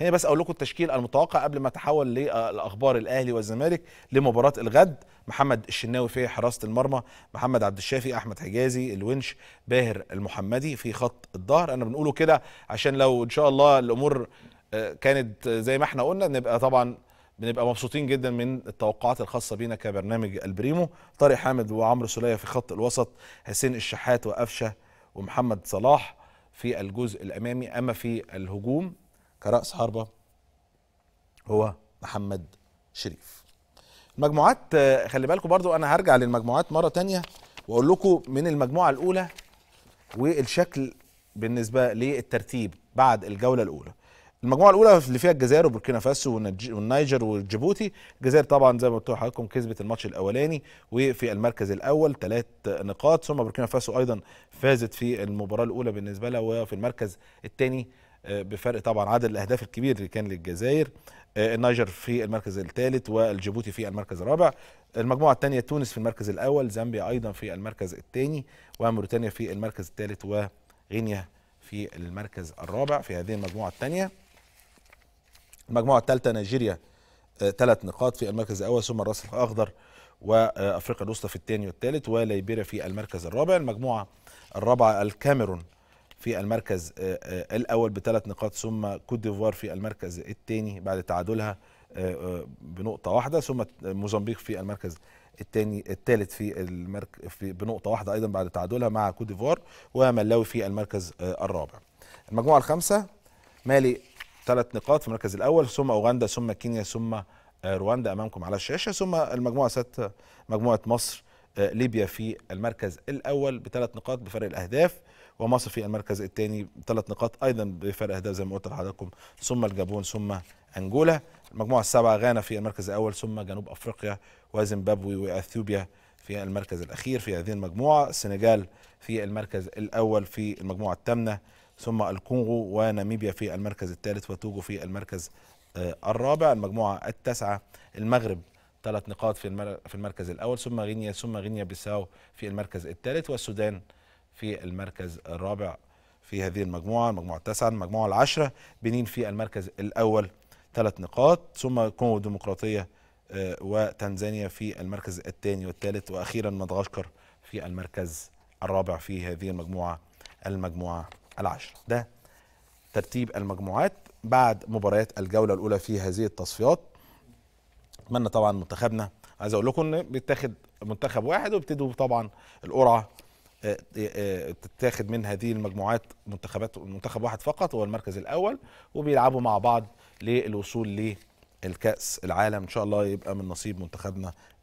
هنا بس اقول لكم التشكيل المتوقع قبل ما اتحول للاخبار آه، الاهلي والزمالك لمباراه الغد محمد الشناوي في حراسه المرمى محمد عبد الشافي احمد حجازي الونش باهر المحمدي في خط الظهر انا بنقوله كده عشان لو ان شاء الله الامور آه، كانت زي ما احنا قلنا نبقى طبعا بنبقى مبسوطين جدا من التوقعات الخاصه بينا كبرنامج البريمو طارق حامد وعمرو سليه في خط الوسط حسين الشحات وقفشه ومحمد صلاح في الجزء الامامي اما في الهجوم كرأس حربة هو محمد شريف المجموعات خلي بالكم برضو انا هرجع للمجموعات مرة تانية واقول لكم من المجموعة الاولى والشكل بالنسبة للترتيب بعد الجولة الاولى المجموعة الأولى اللي فيها الجزائر وبوركينا فاسو والنيجر وجيبوتي، الجزائر طبعا زي ما قلت لحضراتكم كسبت الماتش الأولاني وفي المركز الأول ثلاث نقاط، ثم بوركينا فاسو أيضا فازت في المباراة الأولى بالنسبة لها وفي المركز الثاني بفرق طبعا عدد الاهداف الكبير اللي كان للجزائر آه، النيجر في المركز الثالث والجيبوتي في المركز الرابع المجموعه الثانيه تونس في المركز الاول زامبيا ايضا في المركز الثاني وموريتانيا في المركز الثالث وغينيا في المركز الرابع في هذه المجموعه الثانيه المجموعه الثالثه نيجيريا آه، ثلاث نقاط في المركز الاول ثم الراس الاخضر وافريقيا الوسطى في الثاني والثالث وليبيريا في المركز الرابع المجموعه الرابعه الكاميرون في المركز آه، آه، الاول بثلاث نقاط ثم كوت ديفوار في المركز الثاني بعد تعادلها آه، بنقطه واحده ثم موزمبيق في المركز الثاني الثالث في المرك في بنقطه واحده ايضا بعد تعادلها مع كوت ديفوار وملاوي في المركز الرابع المجموعه الخامسه مالي ثلاث نقاط في المركز الاول ثم اوغندا ثم كينيا ثم رواندا امامكم على الشاشه ثم المجموعه ست مجموعه مصر ليبيا في المركز الاول بثلاث نقاط بفرق الاهداف ومصر في المركز الثاني ثلاث نقاط ايضا بفرق اهداف زي ما قلت لحضراتكم ثم الجابون ثم انجولا المجموعه السابعه غانا في المركز الاول ثم جنوب افريقيا وزيمبابوي واثيوبيا في المركز الاخير في هذه المجموعه السنغال في المركز الاول في المجموعه الثامنه ثم الكونغو وناميبيا في المركز الثالث وتوجو في المركز آه، الرابع المجموعه التاسعه المغرب ثلاث نقاط في في المركز الاول ثم غينيا ثم غينيا بيساو في المركز الثالث والسودان في المركز الرابع في هذه المجموعة المجموعة التاسعة المجموعة العشرة بنين في المركز الأول ثلاث نقاط ثم كونغو الديمقراطية آه، وتنزانيا في المركز الثاني والثالث وأخيرا مدغشقر في المركز الرابع في هذه المجموعة المجموعة العشرة ده ترتيب المجموعات بعد مباريات الجولة الأولى في هذه التصفيات أتمنى طبعا منتخبنا عايز أقول لكم إن بيتاخد منتخب واحد وبتدوا طبعا القرعة آه، آه، آه، تتاخد من هذه المجموعات منتخبات منتخب واحد فقط هو المركز الاول وبيلعبوا مع بعض للوصول للكاس العالم ان شاء الله يبقى من نصيب منتخبنا